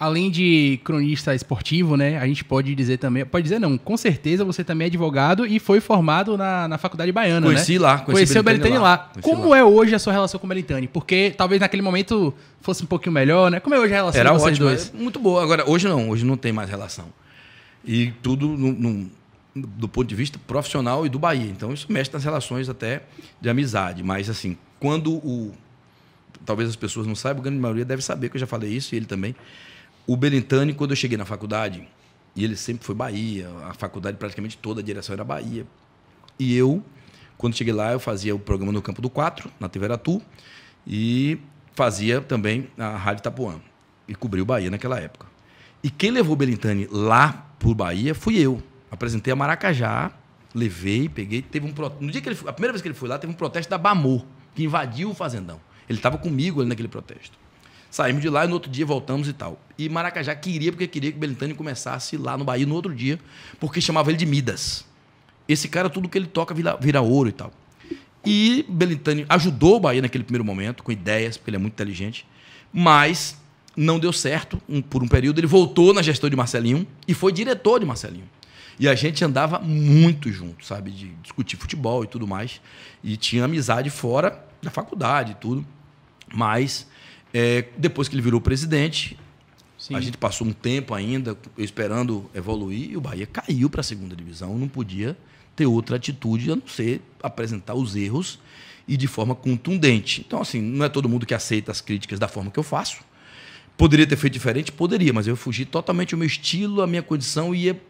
além de cronista esportivo, né, a gente pode dizer também, pode dizer não, com certeza você também é advogado e foi formado na, na faculdade baiana, né? conheci né? Lá, conheci Conheceu o Belitani lá. lá. Como lá. é hoje a sua relação com o Belitani? Porque talvez naquele momento fosse um pouquinho melhor, né? Como é hoje a relação Era de vocês ótimo, dois? É muito boa. Agora, hoje não, hoje não tem mais relação. E tudo no, no, do ponto de vista profissional e do Bahia. Então isso mexe nas relações até de amizade. Mas assim, quando o... Talvez as pessoas não saibam, a grande maioria deve saber que eu já falei isso e ele também o Belintani, quando eu cheguei na faculdade, e ele sempre foi Bahia, a faculdade praticamente toda a direção era Bahia. E eu, quando cheguei lá, eu fazia o programa no Campo do Quatro, na TV Aratu, e fazia também a Rádio Itapuã. E cobriu Bahia naquela época. E quem levou o Belintani lá por Bahia fui eu. Apresentei a Maracajá, levei, peguei, teve um protesto. No dia que ele, a primeira vez que ele foi lá, teve um protesto da Bamor, que invadiu o fazendão. Ele estava comigo ali naquele protesto. Saímos de lá e no outro dia voltamos e tal. E Maracajá queria, porque queria que o Belintani começasse lá no Bahia no outro dia, porque chamava ele de Midas. Esse cara, tudo que ele toca vira, vira ouro e tal. E Belintani ajudou o Bahia naquele primeiro momento, com ideias, porque ele é muito inteligente, mas não deu certo um, por um período. Ele voltou na gestão de Marcelinho e foi diretor de Marcelinho. E a gente andava muito junto, sabe? De discutir futebol e tudo mais. E tinha amizade fora da faculdade e tudo. Mas é, depois que ele virou presidente, Sim. a gente passou um tempo ainda esperando evoluir e o Bahia caiu para a segunda divisão. Não podia ter outra atitude a não ser apresentar os erros e de forma contundente. Então, assim, não é todo mundo que aceita as críticas da forma que eu faço. Poderia ter feito diferente? Poderia, mas eu fugi totalmente do meu estilo, a minha condição e ia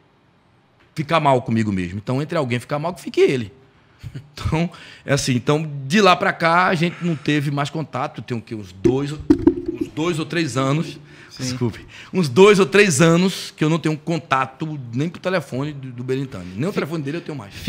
ficar mal comigo mesmo. Então, entre alguém ficar mal, que fique ele. Então, é assim. Então, de lá para cá, a gente não teve mais contato. Tem o quê? Uns dois, uns dois ou três anos. Sim. Desculpe. Uns dois ou três anos que eu não tenho contato nem pro telefone do, do Berintani. Nem o telefone dele eu tenho mais.